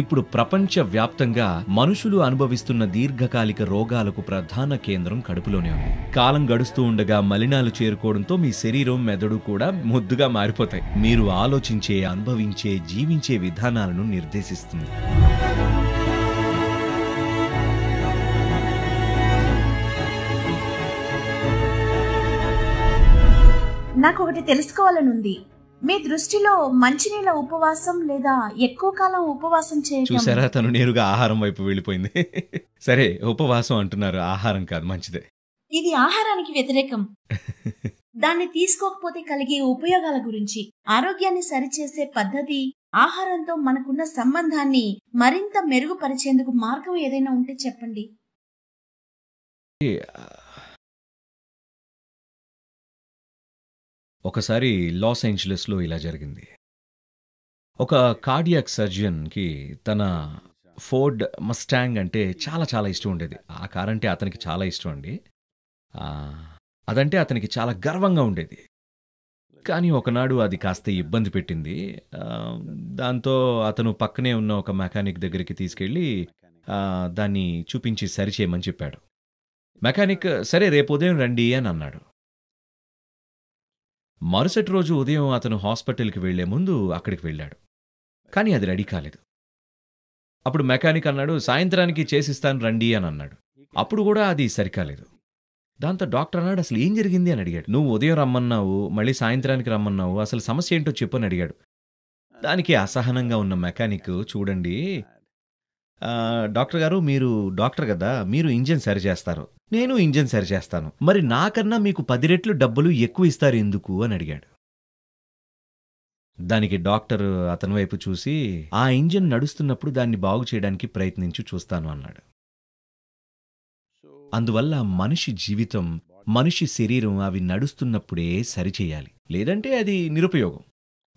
ఇప్పుడు ప్రపంచవ్యాప్తంగా మనుషులు అనుభవిస్తున్న దీర్ఘకాలిక రోగాలకు ప్రధాన కేంద్రం కడుపులోనే ఉంది కాలం గడుస్తూ ఉండగా మలినాలు చేరుకోవడంతో మీ శరీరం మెదడు కూడా ముద్దుగా మారిపోతాయి మీరు ఆలోచించే అనుభవించే జీవించే విధానాలను నిర్దేశిస్తుంది నాకు ఒకటి తెలుసుకోవాలనుంది మీ దృష్టిలో మంచినీళ్ళ ఉపవాసం లేదా ఎక్కువ కాలం ఉపవాసం చేయడం చూసారా తను నేరుగా ఆహారం వైపు వెళ్ళిపోయింది సరే ఉపవాసం అంటున్నారు ఆహారం కాదు మంచిదే ఇది ఆహారానికి వ్యతిరేకం దాన్ని తీసుకోకపోతే కలిగే ఉపయోగాల గురించి ఆరోగ్యాన్ని సరిచేసే పద్ధతి ఆహారంతో మనకున్న సంబంధాన్ని మరింత మెరుగుపరిచేందుకు మార్గం ఏదైనా ఉంటే చెప్పండి ఒకసారి లాస్ ఏంజలస్లో ఇలా జరిగింది ఒక కార్డియాక్ సర్జన్కి తన ఫోర్డ్ మస్టాంగ్ అంటే చాలా చాలా ఇష్టం ఉండేది ఆ కార్ అంటే అతనికి చాలా ఇష్టం అండి అదంటే అతనికి చాలా గర్వంగా ఉండేది కానీ ఒకనాడు అది కాస్త ఇబ్బంది పెట్టింది దాంతో అతను పక్కనే ఉన్న ఒక మెకానిక్ దగ్గరికి తీసుకెళ్ళి దాన్ని చూపించి సరిచేయమని చెప్పాడు మెకానిక్ సరే రేపు ఉదయం రండి అని అన్నాడు మరుసటి రోజు ఉదయం అతను హాస్పిటల్కి వెళ్లే ముందు అక్కడికి వెళ్ళాడు కానీ అది రెడీ కాలేదు అప్పుడు మెకానిక్ అన్నాడు సాయంత్రానికి చేసిస్తాను రండి అని అన్నాడు అప్పుడు కూడా అది సరికాలేదు దాంతో డాక్టర్ అన్నాడు అసలు ఏం జరిగింది అని అడిగాడు నువ్వు ఉదయం రమ్మన్నావు మళ్ళీ సాయంత్రానికి రమ్మన్నావు అసలు సమస్య ఏంటో చెప్పని అడిగాడు దానికి అసహనంగా ఉన్న మెకానిక్ చూడండి డాక్టర్ గారు మీరు డాక్టర్ కదా మీరు ఇంజిన్ సరిచేస్తారు నేను ఇంజన్ సరిచేస్తాను మరి నాకన్నా మీకు పది రెట్లు డబ్బులు ఎక్కువ ఇస్తారు ఎందుకు అని అడిగాడు దానికి డాక్టర్ అతని వైపు చూసి ఆ ఇంజన్ నడుస్తున్నప్పుడు దాన్ని బాగు చేయడానికి ప్రయత్నించి చూస్తాను అన్నాడు అందువల్ల మనిషి జీవితం మనిషి శరీరం అవి నడుస్తున్నప్పుడే సరిచేయాలి లేదంటే అది నిరుపయోగం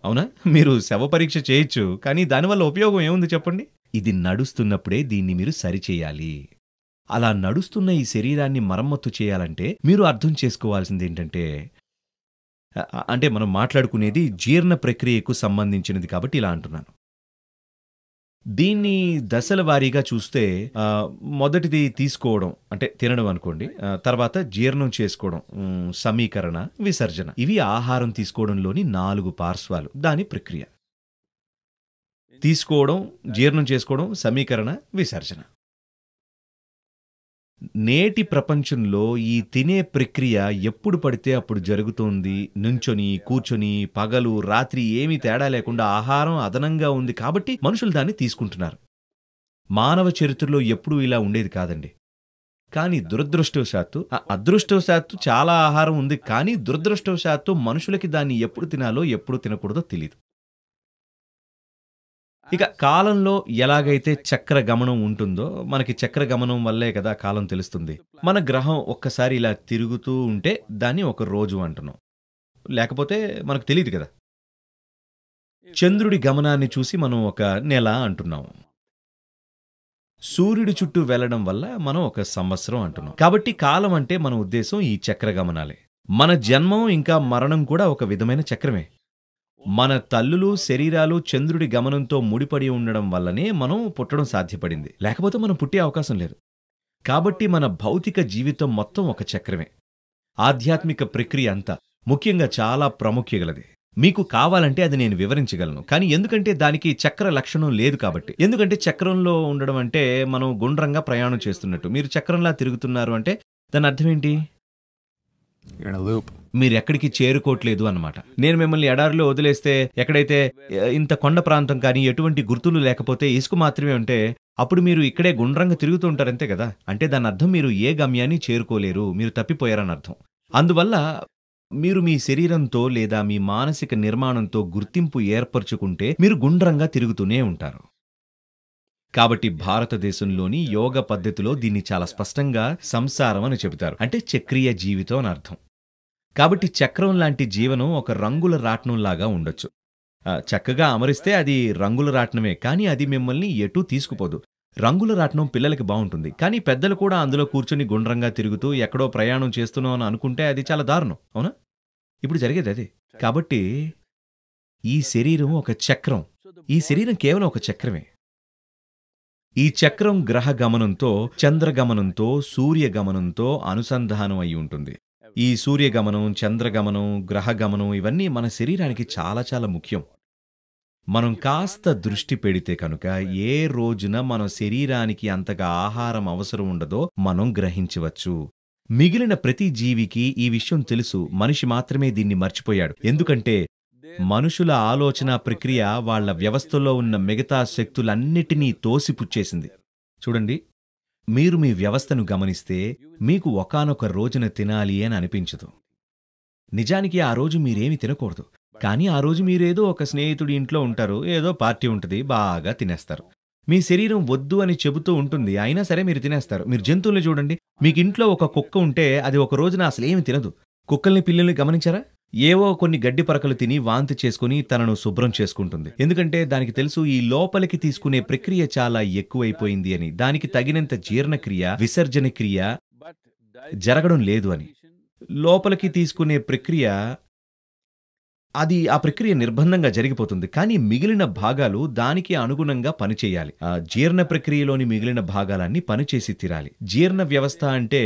అవునా మీరు శవ పరీక్ష చేయొచ్చు కానీ దానివల్ల ఉపయోగం ఏముంది చెప్పండి ఇది నడుస్తున్నప్పుడే దీన్ని మీరు సరిచేయాలి అలా నడుస్తున్న ఈ శరీరాన్ని మరమ్మత్తు చేయాలంటే మీరు అర్థం చేసుకోవాల్సింది ఏంటంటే అంటే మనం మాట్లాడుకునేది జీర్ణ ప్రక్రియకు సంబంధించినది కాబట్టి ఇలా అంటున్నాను దీన్ని దశల వారీగా చూస్తే మొదటిది తీసుకోవడం అంటే తినడం అనుకోండి తర్వాత జీర్ణం చేసుకోవడం సమీకరణ విసర్జన ఇవి ఆహారం తీసుకోవడంలోని నాలుగు పార్శ్వాలు దాని ప్రక్రియ తీసుకోవడం జీర్ణం చేసుకోవడం సమీకరణ విసర్జన నేటి ప్రపంచంలో ఈ తినే ప్రక్రియ ఎప్పుడు పడితే అప్పుడు జరుగుతోంది నుంచొని కూర్చొని పగలు రాత్రి ఏమీ తేడా లేకుండా ఆహారం అదనంగా ఉంది కాబట్టి మనుషులు దాన్ని తీసుకుంటున్నారు మానవ చరిత్రలో ఎప్పుడూ ఇలా ఉండేది కాదండి కానీ దురదృష్టవశాత్తు అదృష్టవశాత్తు చాలా ఆహారం ఉంది కానీ దురదృష్టవశాత్తు మనుషులకి దాన్ని ఎప్పుడు తినాలో ఎప్పుడు తినకూడదో తెలియదు ఇక కాలంలో ఎలాగైతే చక్ర గమనం ఉంటుందో మనకి చక్ర గమనం వల్లే కదా కాలం తెలుస్తుంది మన గ్రహం ఒక్కసారి ఇలా తిరుగుతూ ఉంటే దాన్ని ఒక రోజు అంటున్నాం లేకపోతే మనకు తెలియదు కదా చంద్రుడి గమనాన్ని చూసి మనం ఒక నెల అంటున్నాం సూర్యుడి చుట్టూ వెళ్లడం వల్ల మనం ఒక సంవత్సరం అంటున్నాం కాబట్టి కాలం అంటే మన ఉద్దేశం ఈ చక్ర గమనాలే మన జన్మం ఇంకా మరణం కూడా ఒక విధమైన చక్రమే మన తల్లులు శరీరాలు చంద్రుడి గమనంతో ముడిపడి ఉండడం వల్లనే మనం పుట్టడం సాధ్యపడింది లేకపోతే మనం పుట్టే అవకాశం లేదు కాబట్టి మన భౌతిక జీవితం మొత్తం ఒక చక్రమే ఆధ్యాత్మిక ప్రక్రియ అంతా ముఖ్యంగా చాలా ప్రాముఖ్యగలది మీకు కావాలంటే అది నేను వివరించగలను కానీ ఎందుకంటే దానికి చక్ర లక్షణం లేదు కాబట్టి ఎందుకంటే చక్రంలో ఉండడం అంటే మనం గుండ్రంగా ప్రయాణం చేస్తున్నట్టు మీరు చక్రంలా తిరుగుతున్నారు అంటే దాని అర్థం ఏంటి మీరెక్కడికి చేరుకోవట్లేదు అనమాట నేను మిమ్మల్ని ఎడారిలో వదిలేస్తే ఎక్కడైతే ఇంత కొండ ప్రాంతం కానీ ఎటువంటి గుర్తులు లేకపోతే ఇసుక మాత్రమే ఉంటే అప్పుడు మీరు ఇక్కడే గుండ్రంగా తిరుగుతూ ఉంటారంతే కదా అంటే దాని అర్థం మీరు ఏ గమ్యాన్ని చేరుకోలేరు మీరు తప్పిపోయారని అర్థం అందువల్ల మీరు మీ శరీరంతో లేదా మీ మానసిక నిర్మాణంతో గుర్తింపు ఏర్పరచుకుంటే మీరు గుండ్రంగా తిరుగుతూనే ఉంటారు కాబట్టి భారతదేశంలోని యోగ పద్ధతిలో దీన్ని చాలా స్పష్టంగా సంసారం అని చెబుతారు అంటే చక్రీయ జీవితం అని అర్థం కాబట్టి చక్రం లాంటి జీవనం ఒక రంగుల రాట్నంలాగా ఉండొచ్చు చక్కగా అమరిస్తే అది రంగుల రాట్నమే కానీ అది మిమ్మల్ని ఎటూ తీసుకుపోదు రంగుల రాట్నం పిల్లలకి బాగుంటుంది కానీ పెద్దలు కూడా అందులో కూర్చొని గుండ్రంగా తిరుగుతూ ఎక్కడో ప్రయాణం చేస్తున్నావు అని అనుకుంటే అది చాలా దారుణం అవునా ఇప్పుడు జరిగేది అది కాబట్టి ఈ శరీరం ఒక చక్రం ఈ శరీరం కేవలం ఒక చక్రమే ఈ చక్రం గ్రహ గమనంతో చంద్రగమనంతో సూర్యగమనంతో అనుసంధానం అయి ఉంటుంది ఈ సూర్యగమనం చంద్రగమనం గ్రహగమనం ఇవన్నీ మన శరీరానికి చాలా చాలా ముఖ్యం మనం కాస్త దృష్టి పెడితే కనుక ఏ రోజున మన శరీరానికి అంతగా ఆహారం అవసరం ఉండదో మనం గ్రహించవచ్చు మిగిలిన ప్రతి జీవికి ఈ విషయం తెలుసు మనిషి మాత్రమే దీన్ని మర్చిపోయాడు ఎందుకంటే మనుషుల ఆలోచన ప్రక్రియ వాళ్ల వ్యవస్థలో ఉన్న మిగతా శక్తులన్నిటినీ తోసిపుచ్చేసింది చూడండి మీరు మీ వ్యవస్థను గమనిస్తే మీకు ఒకనొక రోజున తినాలి అని అనిపించదు నిజానికి ఆ రోజు మీరేమి తినకూడదు కానీ ఆ రోజు మీరేదో ఒక స్నేహితుడి ఇంట్లో ఉంటారు ఏదో పార్టీ ఉంటుంది బాగా తినేస్తారు మీ శరీరం వద్దు అని చెబుతూ ఉంటుంది అయినా సరే మీరు తినేస్తారు మీరు జంతువుల్ని చూడండి మీకు ఇంట్లో ఒక కుక్క ఉంటే అది ఒక రోజున అసలు ఏమి తినదు కుక్కల్ని పిల్లల్ని గమనించారా ఏవో కొన్ని గడ్డి పరకలు తిని వాంతి చేసుకుని తనను శుభ్రం చేసుకుంటుంది ఎందుకంటే దానికి తెలుసు ఈ లోపలికి తీసుకునే ప్రక్రియ చాలా ఎక్కువైపోయింది అని దానికి తగినంత జీర్ణక్రియ విసర్జన క్రియ జరగడం లేదు అని లోపలికి తీసుకునే ప్రక్రియ అది ఆ ప్రక్రియ నిర్బంధంగా జరిగిపోతుంది కానీ మిగిలిన భాగాలు దానికి అనుగుణంగా పనిచేయాలి జీర్ణ ప్రక్రియలోని మిగిలిన భాగాలన్నీ పనిచేసి తీరాలి జీర్ణ వ్యవస్థ అంటే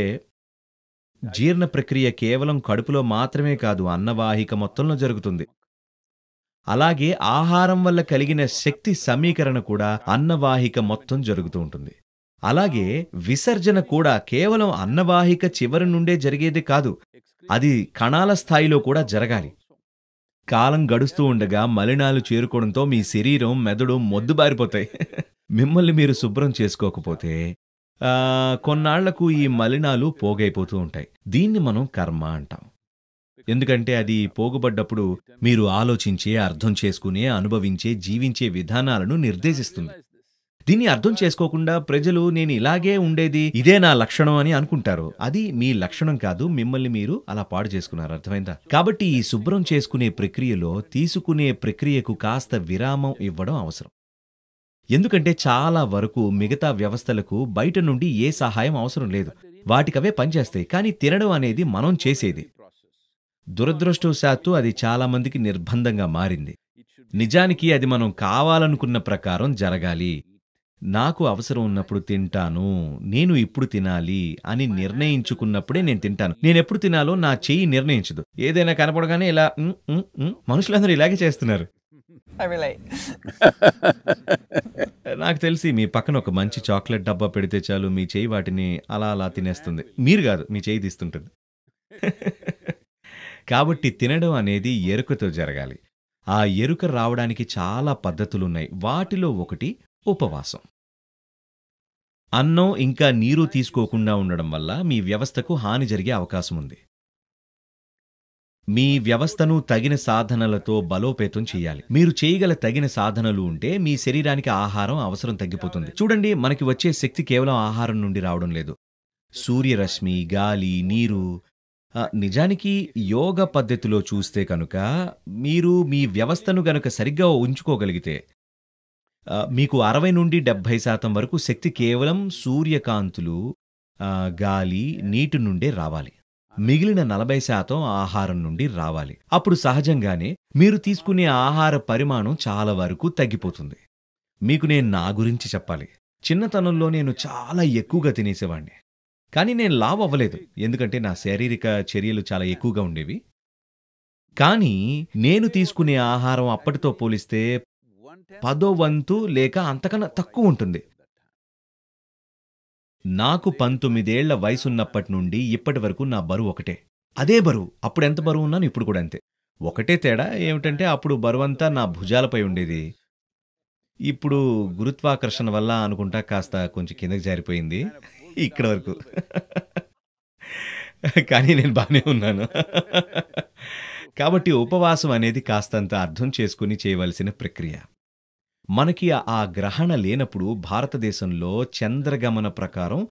జీర్ణ ప్రక్రియ కేవలం కడుపులో మాత్రమే కాదు అన్నవాహిక మొత్తంలో జరుగుతుంది అలాగే ఆహారం వల్ల కలిగిన శక్తి సమీకరణ కూడా అన్నవాహిక మొత్తం జరుగుతూ ఉంటుంది అలాగే విసర్జన కూడా కేవలం అన్నవాహిక చివరి నుండే జరిగేది కాదు అది కణాల స్థాయిలో కూడా జరగాలి కాలం గడుస్తూ ఉండగా మలినాలు చేరుకోవడంతో మీ శరీరం మెదడు మొద్దుబారిపోతాయి మిమ్మల్ని మీరు శుభ్రం చేసుకోకపోతే కొన్నాళ్లకు ఈ మలినాలు పోగైపోతూ ఉంటాయి దీన్ని మనం కర్మ అంటాం ఎందుకంటే అది పోగుబడ్డప్పుడు మీరు ఆలోచించే అర్థం చేసుకునే అనుభవించే జీవించే విధానాలను నిర్దేశిస్తుంది దీన్ని అర్థం చేసుకోకుండా ప్రజలు నేను ఇలాగే ఉండేది ఇదే నా లక్షణం అని అనుకుంటారు అది మీ లక్షణం కాదు మిమ్మల్ని మీరు అలా పాడు చేసుకున్నారు అర్థమైందా కాబట్టి ఈ శుభ్రం చేసుకునే ప్రక్రియలో తీసుకునే ప్రక్రియకు కాస్త విరామం ఇవ్వడం అవసరం ఎందుకంటే చాలా వరకు మిగతా వ్యవస్థలకు బయట నుండి ఏ సహాయం అవసరం లేదు వాటికవే పనిచేస్తాయి కానీ తినడం అనేది మనం చేసేది దురదృష్టవశాత్తు అది చాలామందికి నిర్బంధంగా మారింది నిజానికి అది మనం కావాలనుకున్న ప్రకారం జరగాలి నాకు అవసరం ఉన్నప్పుడు తింటాను నేను ఇప్పుడు తినాలి అని నిర్ణయించుకున్నప్పుడే నేను తింటాను నేను ఎప్పుడు తినాలో నా చెయ్యి నిర్ణయించదు ఏదైనా కనపడగానే ఇలా మనుషులందరూ ఇలాగే చేస్తున్నారు ఐ నాకు తెలిసి మీ పక్కన ఒక మంచి చాక్లెట్ డబ్బా పెడితే చాలు మీ చేయి వాటిని అలా అలా తినేస్తుంది మీరు కాదు మీ చేయి తీస్తుంటుంది కాబట్టి తినడం అనేది ఎరుకతో జరగాలి ఆ ఎరుక రావడానికి చాలా పద్ధతులున్నాయి వాటిలో ఒకటి ఉపవాసం అన్నం ఇంకా నీరు తీసుకోకుండా ఉండడం వల్ల మీ వ్యవస్థకు హాని జరిగే అవకాశం ఉంది మీ వ్యవస్థను తగిన సాధనలతో బలోపేతం చేయాలి మీరు చేయగల తగిన సాధనలు ఉంటే మీ శరీరానికి ఆహారం అవసరం తగ్గిపోతుంది చూడండి మనకి వచ్చే శక్తి కేవలం ఆహారం నుండి రావడం లేదు సూర్యరశ్మి గాలి నీరు నిజానికి యోగ పద్ధతిలో చూస్తే కనుక మీరు మీ వ్యవస్థను గనుక సరిగ్గా ఉంచుకోగలిగితే మీకు అరవై నుండి డెబ్భై శాతం వరకు శక్తి కేవలం సూర్యకాంతులు గాలి నీటి నుండే రావాలి మిగిలిన నలభై శాతం ఆహారం నుండి రావాలి అప్పుడు సహజంగానే మీరు తీసుకునే ఆహార పరిమాణం చాలా వరకు తగ్గిపోతుంది మీకు నేను నా గురించి చెప్పాలి చిన్నతనంలో నేను చాలా ఎక్కువగా తినేసేవాణ్ణి కానీ నేను లావ్ అవ్వలేదు ఎందుకంటే నా శారీరక చర్యలు చాలా ఎక్కువగా ఉండేవి కానీ నేను తీసుకునే ఆహారం అప్పటితో పోలిస్తే పదో వంతు లేక అంతకన్నా తక్కువ ఉంటుంది నాకు పంతొమ్మిదేళ్ల వయసున్నప్పటి నుండి ఇప్పటి వరకు నా బరువు ఒకటే అదే బరువు అప్పుడు ఎంత బరువు ఉన్నాను ఇప్పుడు కూడా అంతే ఒకటే తేడా ఏమిటంటే అప్పుడు బరువంతా నా భుజాలపై ఉండేది ఇప్పుడు గురుత్వాకర్షణ వల్ల అనుకుంటా కాస్త కొంచెం కిందకి జారిపోయింది ఇక్కడ వరకు కానీ నేను బాగానే ఉన్నాను కాబట్టి ఉపవాసం అనేది కాస్తంత అర్థం చేసుకుని చేయవలసిన ప్రక్రియ మనకి ఆ గ్రహణ లేనప్పుడు భారతదేశంలో చంద్రగమన ప్రకారం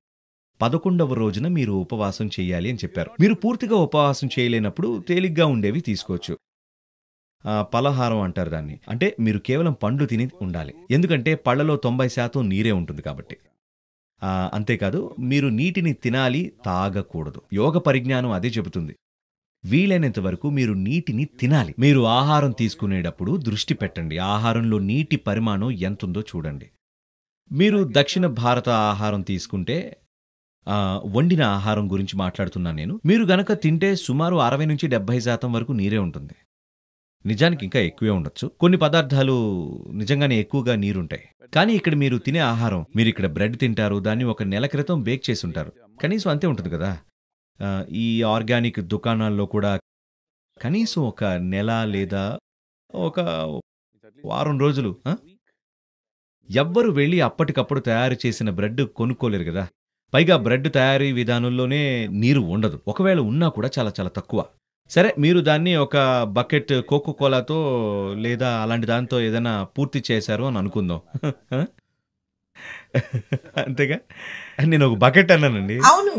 పదకొండవ రోజున మీరు ఉపవాసం చేయాలి అని చెప్పారు మీరు పూర్తిగా ఉపవాసం చేయలేనప్పుడు తేలిగ్గా ఉండేవి తీసుకోవచ్చు పలహారం అంటారు దాన్ని అంటే మీరు కేవలం పండ్లు తిని ఉండాలి ఎందుకంటే పళ్ళలో తొంభై శాతం నీరే ఉంటుంది కాబట్టి అంతేకాదు మీరు నీటిని తినాలి తాగకూడదు యోగ పరిజ్ఞానం అదే చెబుతుంది వీలైనంత వరకు మీరు నీటిని తినాలి మీరు ఆహారం తీసుకునేటప్పుడు దృష్టి పెట్టండి ఆహారంలో నీటి పరిమాణం ఎంతుందో చూడండి మీరు దక్షిణ భారత ఆహారం తీసుకుంటే వండిన ఆహారం గురించి మాట్లాడుతున్నాను నేను మీరు గనక తింటే సుమారు అరవై నుంచి డెబ్బై శాతం వరకు నీరే ఉంటుంది నిజానికి ఇంకా ఎక్కువే ఉండొచ్చు కొన్ని పదార్థాలు నిజంగానే ఎక్కువగా నీరుంటాయి కానీ ఇక్కడ మీరు తినే ఆహారం మీరు ఇక్కడ బ్రెడ్ తింటారు దాన్ని ఒక నెల క్రితం బేక్ చేసి ఉంటారు కనీసం అంతే ఉంటుంది కదా ఈ ఆర్గానిక్ దుకాణాల్లో కూడా కనీసం ఒక నెల లేదా ఒక వారం రోజులు ఎవ్వరు వెళ్ళి అప్పటికప్పుడు తయారు చేసిన బ్రెడ్ కొనుక్కోలేరు కదా పైగా బ్రెడ్ తయారీ విధానంలోనే నీరు ఉండదు ఒకవేళ ఉన్నా కూడా చాలా చాలా తక్కువ సరే మీరు దాన్ని ఒక బకెట్ కోకో కోలాతో లేదా అలాంటి దాంతో ఏదైనా పూర్తి చేశారు అని అనుకుందాం అంతేగా నేను ఒక బకెట్ అన్నానండి అవును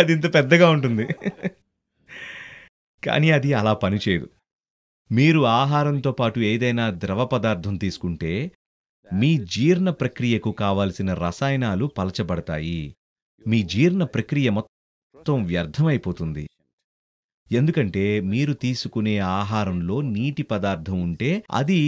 అది ఇంత పెద్దగా ఉంటుంది కానీ అది అలా పనిచేయదు మీరు ఆహారంతో పాటు ఏదైనా ద్రవ పదార్థం తీసుకుంటే మీ జీర్ణ ప్రక్రియకు కావలసిన రసాయనాలు పలచబడతాయి మీ జీర్ణ ప్రక్రియ మొత్తం వ్యర్థమైపోతుంది ఎందుకంటే మీరు తీసుకునే ఆహారంలో నీటి పదార్థం ఉంటే అది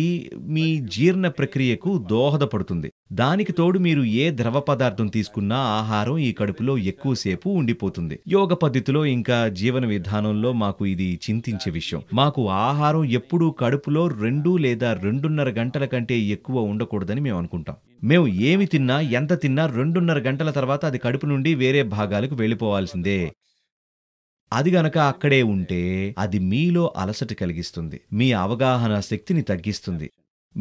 మీ జీర్ణ ప్రక్రియకు దోహదపడుతుంది దానికి తోడు మీరు ఏ ద్రవ పదార్థం తీసుకున్నా ఆహారం ఈ కడుపులో ఎక్కువసేపు ఉండిపోతుంది యోగ పద్ధతిలో ఇంకా జీవన విధానంలో మాకు ఇది చింతించే విషయం మాకు ఆహారం ఎప్పుడూ కడుపులో రెండు లేదా రెండున్నర గంటల కంటే ఎక్కువ ఉండకూడదని మేము అనుకుంటాం మేము ఏమి తిన్నా ఎంత తిన్నా రెండున్నర గంటల తర్వాత అది కడుపు నుండి వేరే భాగాలకు వెళ్ళిపోవాల్సిందే అది గనక అక్కడే ఉంటే అది మీలో అలసట కలిగిస్తుంది మీ అవగాహన శక్తిని తగ్గిస్తుంది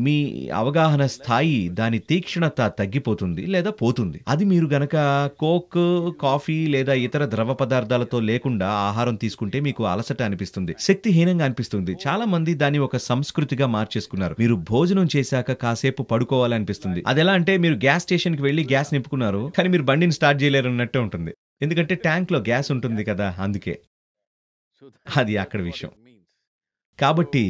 మీ అవగాహన స్థాయి దాని తీక్షణత తగ్గిపోతుంది లేదా పోతుంది అది మీరు గనక కోక్ కాఫీ లేదా ఇతర ద్రవ పదార్థాలతో లేకుండా ఆహారం తీసుకుంటే మీకు అలసట అనిపిస్తుంది శక్తిహీనంగా అనిపిస్తుంది చాలా మంది దాన్ని ఒక సంస్కృతిగా మార్చేసుకున్నారు మీరు భోజనం చేశాక కాసేపు పడుకోవాలనిపిస్తుంది అది ఎలా అంటే మీరు గ్యాస్ స్టేషన్కి వెళ్ళి గ్యాస్ నింపుకున్నారు కానీ మీరు బండిని స్టార్ట్ చేయలేరు అన్నట్టే ఉంటుంది ఎందుకంటే ట్యాంక్లో గ్యాస్ ఉంటుంది కదా అందుకే అది అక్కడ విషయం కాబట్టి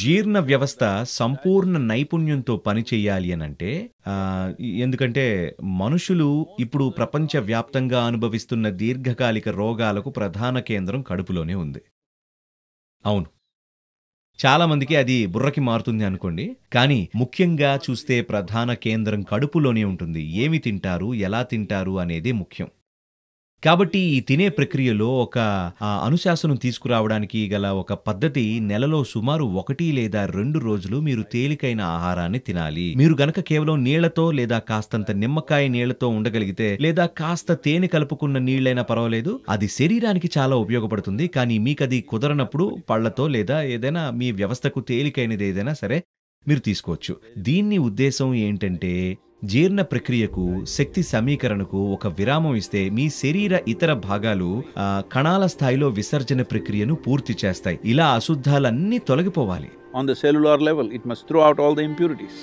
జీర్ణ వ్యవస్థ సంపూర్ణ నైపుణ్యంతో పనిచేయాలి అని అంటే ఎందుకంటే మనుషులు ఇప్పుడు ప్రపంచవ్యాప్తంగా అనుభవిస్తున్న దీర్ఘకాలిక రోగాలకు ప్రధాన కేంద్రం కడుపులోనే ఉంది అవును చాలా మందికి అది బుర్రకి మారుతుంది అనుకోండి కానీ ముఖ్యంగా చూస్తే ప్రధాన కేంద్రం కడుపులోనే ఉంటుంది ఏమి తింటారు ఎలా తింటారు అనేది ముఖ్యం కాబట్టి ఈ తినే ప్రక్రియలో ఒక అనుశాసనం తీసుకురావడానికి గల ఒక పద్ధతి నెలలో సుమారు ఒకటి లేదా రెండు రోజులు మీరు తేలికైన ఆహారాన్ని తినాలి మీరు గనక కేవలం నీళ్లతో లేదా కాస్తంత నిమ్మకాయ నీళ్లతో ఉండగలిగితే లేదా కాస్త తేనె కలుపుకున్న నీళ్లైనా పర్వాలేదు అది శరీరానికి చాలా ఉపయోగపడుతుంది కానీ మీకు అది కుదరనప్పుడు పళ్లతో లేదా ఏదైనా మీ వ్యవస్థకు తేలికైనది ఏదైనా సరే మీరు తీసుకోవచ్చు దీన్ని ఉద్దేశం ఏంటంటే జీర్ణ ప్రక్రియకు శక్తి సమీకరణకు ఒక విరామం ఇస్తే మీ శరీర ఇతర భాగాలు కణాల స్థాయిలో విసర్జన ప్రక్రియను పూర్తి చేస్తాయి ఇలా అశుద్ధాలన్నీ తొలగిపోవాలి on the cellular level it must throw out all the impurities